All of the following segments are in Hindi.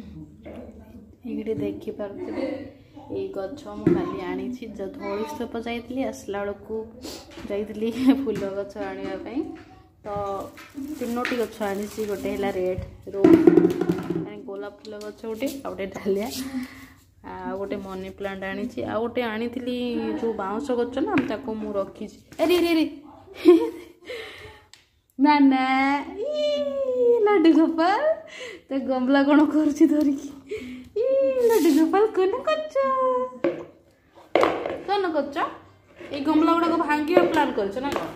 ଏଇଠି ଦେଖିପାରୁଥିବେ ଏଇ ଗଛ ମୁଁ କାଲି ଆଣିଛି ଧଉଳି ସ୍ତୂପ ଯାଇଥିଲି ଆସିଲା ବେଳକୁ ଯାଇଥିଲି ଫୁଲ ଗଛ ଆଣିବା ପାଇଁ ତ ତିନୋଟି ଗଛ ଆଣିଛି ଗୋଟେ ହେଲା ରେଡ୍ ରୋଜ୍ ଗୋଲାପ ଫୁଲ ଗଛ ଗୋଟେ ଆଉ ଗୋଟେ ଡାଲିଆ ଆଉ ଗୋଟେ ମନି ପ୍ଲାଣ୍ଟ ଆଣିଛି ଆଉ ଗୋଟେ ଆଣିଥିଲି ଯେଉଁ ବାଉଁଶ ଗଛ ନା ତାକୁ ମୁଁ ରଖିଛି ଆରେ ରେ ନା ନା ଲାଡୁ ଗୋପାଳ ତ ଗମ୍ଲା କ'ଣ କରୁଛି ଧରିକି ଲଡ଼ୁ ଗୋପାଲ କ'ଣ କରୁଛ କ'ଣ କରୁଛ ଏଇ ଗମ୍ଲା ଗୁଡ଼ାକ ଭାଙ୍ଗିବା ପ୍ଲାନ୍ କରିଛ ନା କ'ଣ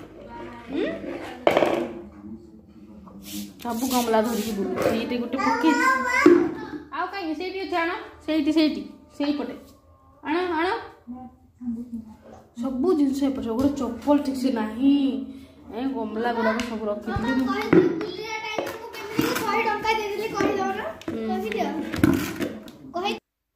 ସବୁ ଗମ୍ଲା ଧରିକି ବୁଲୁଛି ସେଇଠି ଗୋଟେ ପକେଇଛି ଆଉ କାହିଁକି ସେଇଠି ଅଛି ଆଣ ସେଇଠି ସେଇଠି ସେଇପଟେ ଆଣ ଆଣ ସବୁ ଜିନିଷ ଏପଟେ ଗୋଟେ ଚପଲ ଠିକ୍ସେ ନାହିଁ ଏ ଗମ୍ଲା ଗୁଡ଼ାକ ସବୁ ରଖିଥିଲି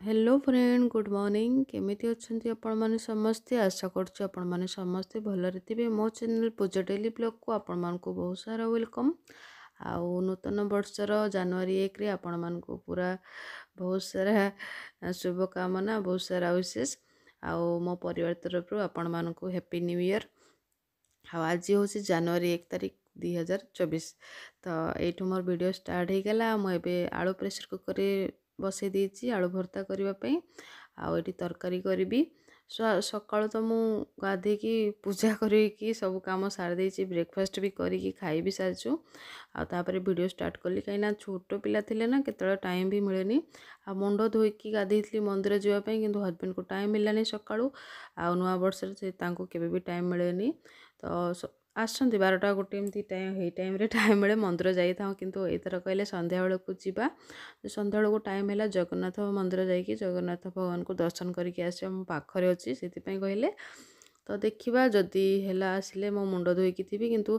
हेलो फ्रेंड गुड मॉर्निंग केमी अच्छा आपण मैंने समस्ते आशा करें समस्ते भलि थे मो चेल पूजा डेली ब्लग को आपण मान बहुत सारा वेलकम आउ नूतन बर्षर जानुरी एक आपण मान को पूरा बहुत सारा शुभकामना बहुत सारा विशेष आउ मो पर तरफ आपण मानक न्यू ईयर आज हूँ जानुरी एक तारीख दुई हजार चबिस त यठु म भिडियो स्टाट हैगला म ए आलु प्रेसर कुकरे बसैदेचि आलु भत्ता तरकारी सकालु त म गाधिक पूजा गरिक सबै कम सारिदि ब्रेकफास् खाइ सारिछु आउँदै भिड स्टाट कलि काना छोटो पि केही आ मुड की गाधै थि मन्दिर जुनपु को टाइम मिल नै सकालु आउ टाइम मिलेन तो आसटा गटे टाइम है टाइम टाइम बेला मन्दिर जाइँ कि एउटा कहिले सन्ध्या बेलाको जुन सन्ध्या बेला टाइम होला जगन्नाथ मन्दिर जाइक जगन्नाथ को दर्शन गरिक आसो पाखर सँगै कहिले त देखि जति आसले मुड धोइकि थियो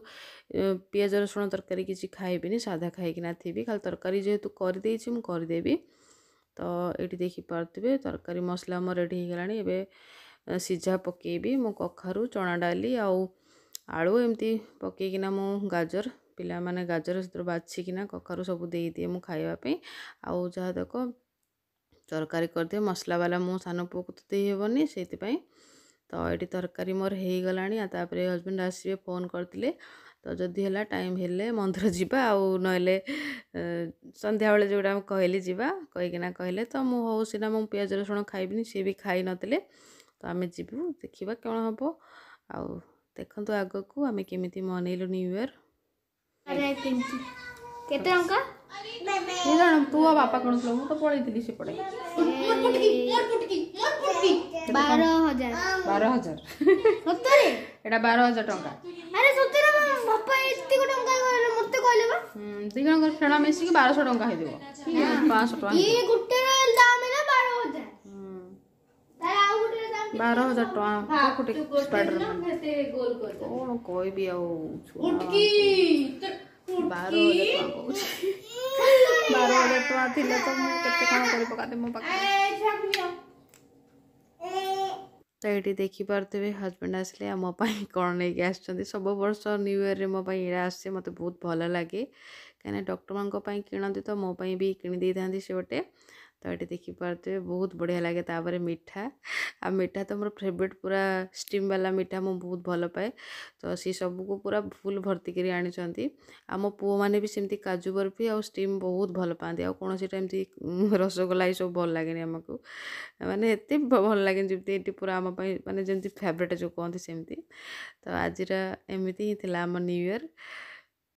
पियाज रसुन तरकारी खाइबि साधा खाइक न थि तरकारीदेबि त यिपार तरकारी मसला मेडी सिजा पकेबि म कखा चना डाली आउ ଆଳୁ ଏମିତି ପକାଇକିନା ମୁଁ ଗାଜର ପିଲାମାନେ ଗାଜର ସେଥିରୁ ବାଛିକିନା କଖାରୁ ସବୁ ଦେଇଦିଏ ମୁଁ ଖାଇବା ପାଇଁ ଆଉ ଯାହା ଯାକ ତରକାରୀ କରିଦିଏ ମସଲାବାଲା ମୁଁ ସାନ ପୁଅକୁ ତ ଦେଇହେବନି ସେଇଥିପାଇଁ ତ ଏଠି ତରକାରୀ ମୋର ହେଇଗଲାଣି ଆଉ ତାପରେ ହଜବେଣ୍ଡ ଆସିବେ ଫୋନ୍ କରିଥିଲେ ତ ଯଦି ହେଲା ଟାଇମ୍ ହେଲେ ମନ୍ଦିର ଯିବା ଆଉ ନହେଲେ ସନ୍ଧ୍ୟାବେଳେ ଯେଉଁଟା ମୁଁ କହିଲି ଯିବା କହିକିନା କହିଲେ ତ ମୁଁ ହଉ ସିନା ମୁଁ ପିଆଜ ରସୁଣ ଖାଇବିନି ସିଏ ବି ଖାଇ ନଥିଲେ ତ ଆମେ ଯିବୁ ଦେଖିବା କ'ଣ ହେବ ଆଉ ଦେଖନ୍ତୁ ଆଗକୁ ଆମେ କେମିତି ମନେଇଲୁ ନ୍ୟୁ ଇୟର କେତେ ଟଙ୍କା ଜାଣ ତୁ ଆଉ ବାପା କିଣୁଥିଲୁ ମୁଁ ତ ପଳେଇଥିଲି ସେପଟେ ବାର ହଜାର ବାର ହଜାର ଏଇଟା ବାର ହଜାର ଟଙ୍କା ଦି ଜଣଙ୍କର ଖେଳ ମିଶିକି ବାରଶହ ଟଙ୍କା ହେଇଯିବ ପାଞ୍ଚଶହ ଟଙ୍କା बारह हजार टाँग कौन कोई बार हजार हाँ, तो मुझे कौन कर ये देखिपे हजबैंड आसे मोपाई कौन नहीं सब वर्ष न्यू इयर में मोपाई यहाँ आसे मतलब बहुत भल लगे कहीं डक्टर मैं कि मोपाई भी किनी से गोटे ତ ଏଠି ଦେଖିପାରୁଥିବେ ବହୁତ ବଢ଼ିଆ ଲାଗେ ତାପରେ ମିଠା ଆଉ ମିଠା ତ ମୋର ଫେଭରେଟ୍ ପୁରା ଷ୍ଟିମ୍ ବାଲା ମିଠା ମୁଁ ବହୁତ ଭଲ ପାଏ ତ ସେ ସବୁକୁ ପୁରା ଫୁଲ୍ ଭର୍ତ୍ତିକିରି ଆଣିଛନ୍ତି ଆଉ ମୋ ପୁଅମାନେ ବି ସେମିତି କାଜୁ ବରଫି ଆଉ ଷ୍ଟିମ୍ ବହୁତ ଭଲ ପାଆନ୍ତି ଆଉ କୌଣସିଟା ଏମିତି ରସଗୋଲା ଏସବୁ ଭଲ ଲାଗେନି ଆମକୁ ମାନେ ଏତେ ଭଲ ଲାଗେନି ଯେମିତି ଏଠି ପୁରା ଆମ ପାଇଁ ମାନେ ଯେମିତି ଫେଭରେଟ୍ ଯେଉଁ କୁହନ୍ତି ସେମିତି ତ ଆଜିର ଏମିତି ହିଁ ଥିଲା ଆମ ନ୍ୟୁ ଇୟର୍